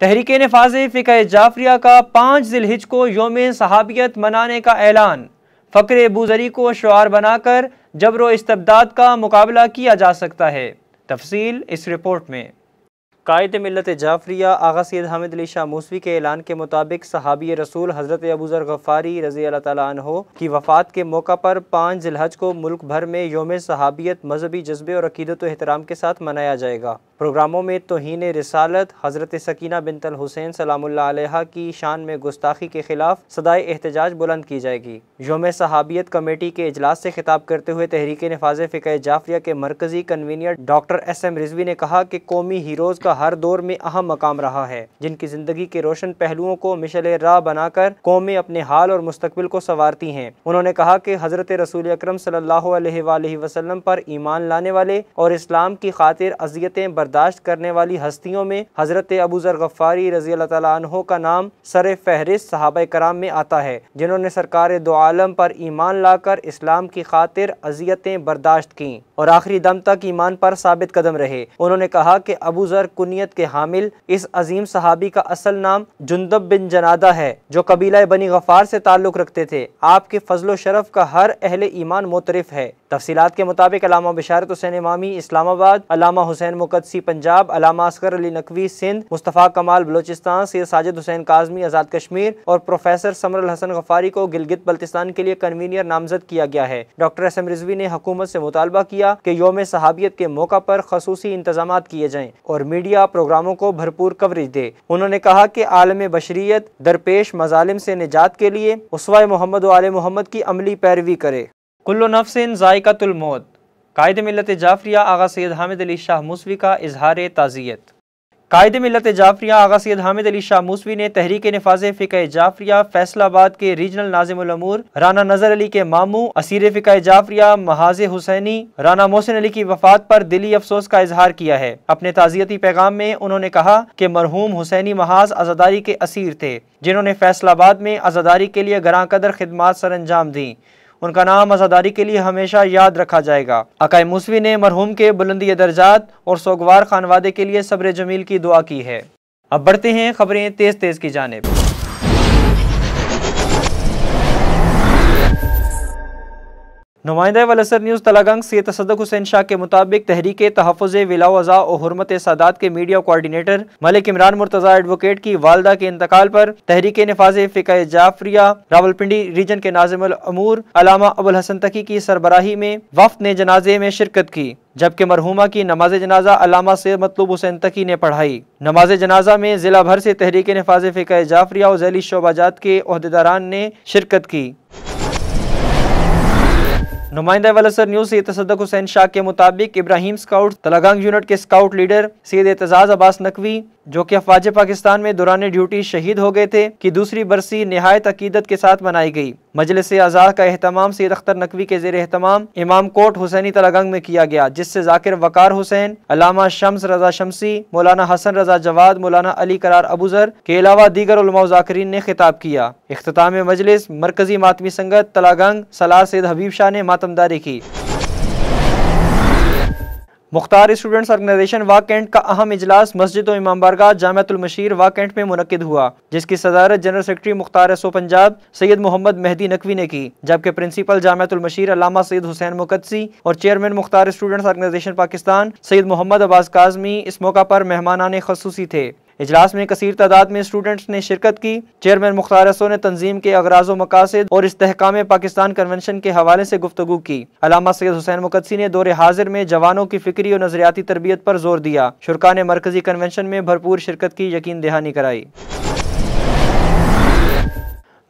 तहरीक नफाज फ़िक जाफरिया का पाँच जिलहिज को योम सहाबियत मनाने का ऐलान फ़कर बुजरी को शुार बनाकर जबरो इस्तबदाद का मुकाबला किया जा सकता है तफसील इस रिपोर्ट में कायद मिलत जाफरिया आगा सैद हामिद अली शाह मूसवी के ऐलान के मुताबिक सहाबी रसूल हज़रत अबूज़र गफ़ारी रज़ी अल्लाह की वफ़ात के मौका पर पाँच जिलहज को मुल्क भर में योम सहाबियत मजहबी जज्बे और अकीदत एहतराम के साथ मनाया जाएगा प्रोग्रामों में तोहन रसालत हज़रत सकीना बिनतल हुसैन सलाम्ला की शान में गुस्ताखी के खिलाफ सदाए एहतजाज बुलंद की जाएगी योम सहाबियत कमेटी के अजलास से खिताब करते हुए तहरीक नफाज फ़िक जाफरिया के मरकजी convener doctor S M Rizvi ने कहा कि कौमी हीरोज़ का हर दौर में अहम मकाम रहा है जिनकी ज़िंदगी के रोशन पहलुओं को मिशल राह बनाकर कौमें अपने हाल और मुस्तबिल को संवारती हैं उन्होंने कहा कि हज़रत रसूल अक्रम सल्ला वसलम पर ईमान लाने वाले और इस्लाम की खातिर अजियतें बर्द बर्दाश्त करने वाली हस्तियों में हज़रत अबू ज़र गफ़ारी रजी तहों का नाम सर फहरिस्त साहब कराम में आता है जिन्होंने सरकार दो आलम पर ईमान लाकर इस्लाम की खातिर अजियतें बर्दाश्त की और आखिरी दम तक ईमान पर साबित कदम रहे उन्होंने कहा कि अबू ज़र के हामिल इस अजीम सहाबी का असल नाम जुन्दब बिन जनादा है जो कबीला बनी गफ़ार से ताल्लुक़ रखते थे आपके फजलो शरफ का हर अहल ईमान मोतरफ है तफसीत के मुताबिक अलामा बशारत हुसैन इमामी इस्लामाबाद अलामा हुसैन मुकदसी पंजाब अलामा असगर अली नकवी सिंध मुस्तफ़ा कमाल बलोचिस्तान सैद साजिद हुसैन काजमी आज़ाद कश्मीर और प्रोफेसर समरल हसन गफारी को गिलगित बल्तिस्तान के लिए कन्वीनियर नामजद किया गया है डॉक्टर एस एम रिजवी ने हकूमत से मुतालबा किया कि योम सहाबियत के मौका पर खसूसी इंतजाम किए जाएँ और मीडिया प्रोग्रामों को भरपूर कवरेज दे उन्होंने कहा कि आलम बशरीत दरपेश मजालिम से निजात के लिए उसवा मोहम्मद आल मोहम्मद की अमली पैरवी करे कुल्लो नफसिन ज़ायक़तुलमौत कायद मिलत जाफरिया आगा सैद हामिद अली शाह मूसवी का इजहार ताज़ियत कायद मिलत जाफरिया आगा सैद हामिद अली शाह मूसवी ने तहरीक नफाज फ़िक जाफरिया फैसलाबाद के रीजनल नाजिमूर राना नज़र अली के मामू असीर फ़िक जाफरिया महाज हुसैनी राना मोहसिन अली की वफात पर दिली अफसोस का इजहार किया है अपने ताज़ियती पैगाम में उन्होंने कहा कि मरहूम हुसैनी महाज आज़ादारी के असीर थे जिन्होंने फैसलाबाद में आज़ादारी के लिए ग्रां कदर खदमात सर अंजाम दी उनका नाम आज़ादारी के लिए हमेशा याद रखा जाएगा अकाई मूसवी ने मरहूम के बुलंदी दर्जात और सोगवार खानवादे के लिए सब्र जमील की दुआ की है अब बढ़ते हैं खबरें तेज़ तेज़ की जानेब नुमाइंदा वलसर न्यूज़ तलागंग सैद सदक हुसैन शाह के मुताबिक तहरीक तहफ़ विलावज़ा और हरमत सादात के media coordinator Malik Imran Murtaza advocate की वालदा के इंतकाल पर तहरीक नफाज फ़िका जाफरिया रावलपिंडी रीजन के नाजमूर अलामा अबुल हसन तकी की सरबराही में वफ ने जनाजे में शिरकत की जबकि मरहुमा की नमाज जनाजा अलामा से मतलूब हुसैन तकी ने पढ़ाई नमाज जनाजा में ज़िला भर से तहरीक नफाज फ़िका जाफरिया और जैली शोबाजात के अहदेदारान ने शिरकत की नुमाइंदा वलसर न्यूज से तसदक हुसैन शाह के मुताबिक इब्राहिम स्काउट तलागंग यूनिट के स्काउट लीडर सैद एतजाज अब्बास नकवी जो कि अफवाज पाकिस्तान में दौरान ड्यूटी शहीद हो गए थे की दूसरी बरसी नहायत अकीदत के साथ मनाई गई मजलिस आज़ाद का अहतमाम सैद अख्तर नकवी के जेर अहतमाम इमाम कोट हुसैनी तलागंग में किया गया जिससे जाकिर वकार हुसैन अलामा शम्स रजा शमसी मौलाना हसन रजा जवाद मौलाना अली करार अबूजर के अलावा दीगर जाकरीन ने खिताब किया अख्ताम मजलिस मरकजी मातमी संगत तलागंग सलार सैद हबीब शाह ने मातमदारी की मुख्तार स्टूडेंट्स ऑर्गेनाइजेशन वाकेंट का अहम इजलास मस्जिद और इमाम बारगा जामतुलमशीर वाकेंट में मुनद हुआ जिसकी सदारत general secretary Mukhtar SO Punjab Syed Mohammad Mehdi Naqvi ने की जबकि प्रिंसिपल जामतुलमशीर अलामा सैयद हुसैन मुकदसी और chairman Mukhtar students organisation Pakistan Syed Mohammad Abbas Kazmi इस मौका पर आने खसूसी थे इजलास में कसर तादाद में स्टूडेंट्स ने शिरकत की चेयरमैन मुख्तार रसो ने तंजीम के अगराज मकासद और इसकाम पाकिस्तान कन्वेंशन के हवाले से गुफ्तु की अलामा सैद हुसैन मुकदसी ने दौरे हाजिर में जवानों की फिक्री और नजरियाती तरबियत पर जोर दिया शुरा ने मरकजी कन्वेंशन में भरपूर शिरकत की यकीन दहानी कराई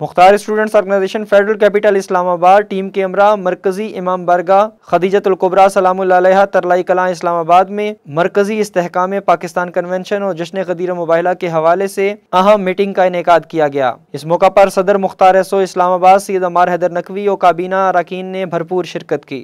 Mukhtar students organisation federal capital Islamabad team के अमरा मरकजी इमाम बरगा खदीजतुल्कुबरा सलाम तरलाई कला इस्लामाबाद में मरकजी इस्तेकाम पाकिस्तान कन्वेंशन और जश्न खदीर मुबाहला के हवाले से अहम मीटिंग का इनका किया गया इस मौका पर सदर मुख्तार एसो इस्लामाबाद सैद अमार हैदर नकवी और काबीना अरकान ने भरपूर शिरकत की